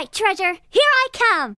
right, Treasure! Here I come!